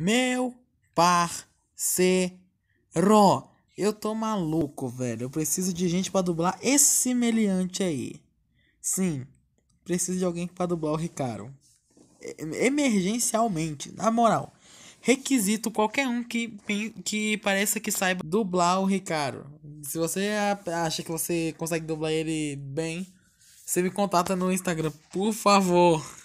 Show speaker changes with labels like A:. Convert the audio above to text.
A: Meu parceiro. Eu tô maluco, velho. Eu preciso de gente para dublar esse meliante aí. Sim, preciso de alguém para dublar o Ricardo. Emergencialmente, na moral. Requisito qualquer um que, que pareça que saiba dublar o Ricardo. Se você acha que você consegue dublar ele bem, você me contata no Instagram, por favor.